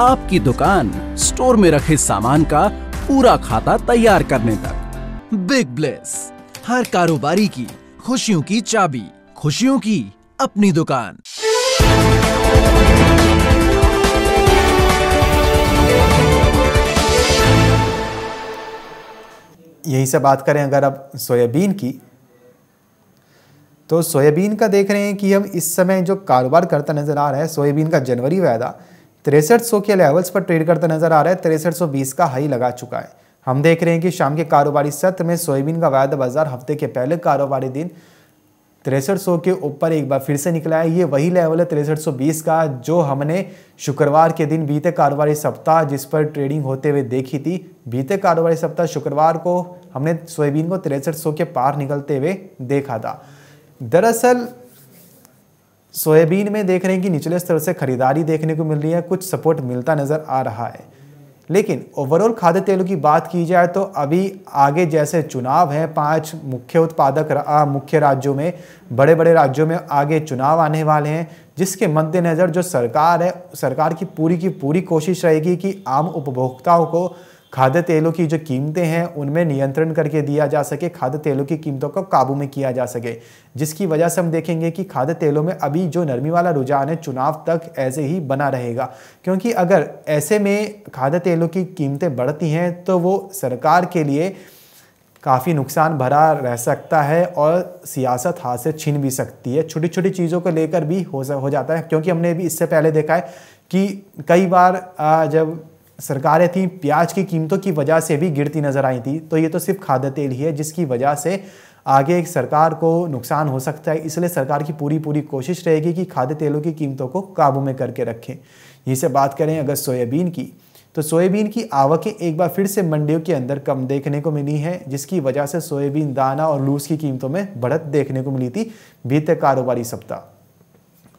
आपकी दुकान स्टोर में रखे सामान का पूरा खाता तैयार करने तक बिग ब्लेस हर कारोबारी की खुशियों की चाबी खुशियों की अपनी दुकान यही से बात करें अगर अब सोयाबीन की तो सोयाबीन का देख रहे हैं कि हम इस समय जो कारोबार करता नज़र आ रहा है सोयाबीन का जनवरी वायदा तिरसठ सौ के लेवल्स पर ट्रेड करता नजर आ रहा है तिरसठ सौ बीस का हाई लगा चुका है हम देख रहे हैं कि शाम के कारोबारी सत्र में सोयाबीन का वायदा बाजार हफ्ते के पहले कारोबारी दिन तिरसठ सौ के ऊपर एक बार फिर से निकला है ये वही लेवल है तिरसठ सौ बीस का जो हमने शुक्रवार के दिन बीते कारोबारी सप्ताह जिस पर ट्रेडिंग होते हुए देखी थी बीते कारोबारी सप्ताह शुक्रवार को हमने सोयाबीन को तिरसठ सौ के पार निकलते हुए देखा था दरअसल सोयाबीन में देख रहे हैं कि निचले स्तर से खरीदारी देखने को मिल रही है कुछ सपोर्ट मिलता नज़र आ रहा है लेकिन ओवरऑल खाद्य तेलों की बात की जाए तो अभी आगे जैसे चुनाव हैं पांच मुख्य उत्पादक रा, मुख्य राज्यों में बड़े बड़े राज्यों में आगे चुनाव आने वाले हैं जिसके मद्देनज़र जो सरकार है सरकार की पूरी की पूरी कोशिश रहेगी कि आम उपभोक्ताओं को खाद्य तेलों की जो कीमतें हैं उनमें नियंत्रण करके दिया जा सके खाद्य तेलों की कीमतों को काबू में किया जा सके जिसकी वजह से हम देखेंगे कि खाद्य तेलों में अभी जो नरमी वाला रुझान है चुनाव तक ऐसे ही बना रहेगा क्योंकि अगर ऐसे में खाद्य तेलों की कीमतें बढ़ती हैं तो वो सरकार के लिए काफ़ी नुकसान भरा रह सकता है और सियासत हाथ से छीन भी सकती है छोटी छोटी चीज़ों को लेकर भी हो जाता है क्योंकि हमने भी इससे पहले देखा है कि कई बार जब सरकारें थी प्याज की कीमतों की वजह से भी गिरती नज़र आई थी तो ये तो सिर्फ खाद्य तेल ही है जिसकी वजह से आगे एक सरकार को नुकसान हो सकता है इसलिए सरकार की पूरी पूरी कोशिश रहेगी कि खाद्य तेलों की कीमतों को काबू में करके रखें यहीं से बात करें अगर सोयाबीन की तो सोयाबीन की आवकें एक बार फिर से मंडियों के अंदर कम देखने को मिली हैं जिसकी वजह से सोयाबीन दाना और लूस की कीमतों में बढ़त देखने को मिली थी बीते कारोबारी सप्ताह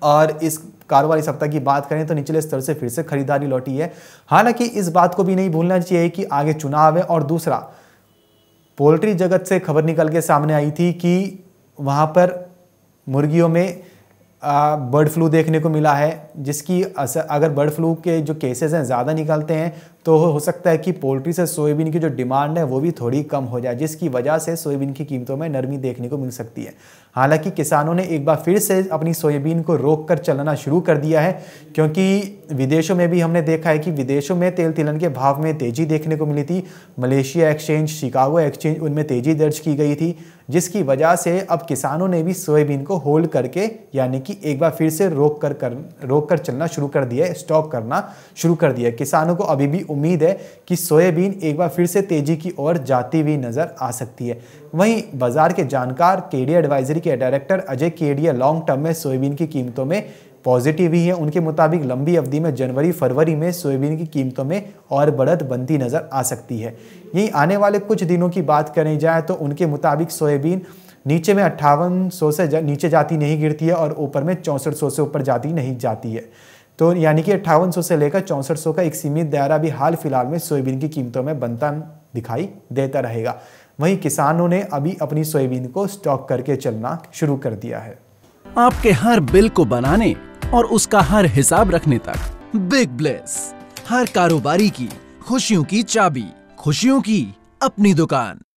और इस कारोबारी सप्ताह की बात करें तो निचले स्तर से फिर से खरीदारी लौटी है हालांकि इस बात को भी नहीं भूलना चाहिए कि आगे चुनाव है और दूसरा पोल्ट्री जगत से खबर निकल के सामने आई थी कि वहाँ पर मुर्गियों में बर्ड फ्लू देखने को मिला है जिसकी असर अगर बर्ड फ्लू के जो केसेस हैं ज़्यादा निकलते हैं तो हो सकता है कि पोल्ट्री से सोयाबीन की जो डिमांड है वो भी थोड़ी कम हो जाए जिसकी वजह से सोयाबीन की कीमतों में नरमी देखने को मिल सकती है हालांकि किसानों ने एक बार फिर से अपनी सोयाबीन को रोक कर चलना शुरू कर दिया है क्योंकि विदेशों में भी हमने देखा है कि विदेशों में तेल तिलन के भाव में तेज़ी देखने को मिली थी मलेशिया एक्सचेंज शिकागो एक्सचेंज उनमें तेज़ी दर्ज की गई थी जिसकी वजह से अब किसानों ने भी सोयाबीन को होल्ड करके यानी कि एक बार फिर से रोक कर, कर रोक कर चलना शुरू कर दिया है स्टॉक करना शुरू कर दिया है किसानों को अभी भी उम्मीद है कि सोयाबीन एक बार फिर से तेजी की ओर जाती हुई नज़र आ सकती है वहीं बाजार के जानकार केडी एडवाइजरी के director Ajay Kedia long term में सोयाबीन की कीमतों में पॉजिटिव ही है उनके मुताबिक लंबी अवधि में जनवरी फरवरी में सोयाबीन की कीमतों में और बढ़त बनती नज़र आ सकती है यही आने वाले कुछ दिनों की बात करें जाए तो उनके मुताबिक सोयाबीन नीचे में अट्ठावन से जा, नीचे जाती नहीं गिरती है और ऊपर में चौंसठ से ऊपर जाती नहीं जाती है तो यानी कि अट्ठावन से लेकर चौंसठ का एक सीमित दायरा भी हाल फिलहाल में सोयाबीन की कीमतों में बनता दिखाई देता रहेगा वहीं किसानों ने अभी अपनी सोयाबीन को स्टॉक करके चलना शुरू कर दिया है आपके हर बिल को बनाने और उसका हर हिसाब रखने तक बिग ब्लेस हर कारोबारी की खुशियों की चाबी खुशियों की अपनी दुकान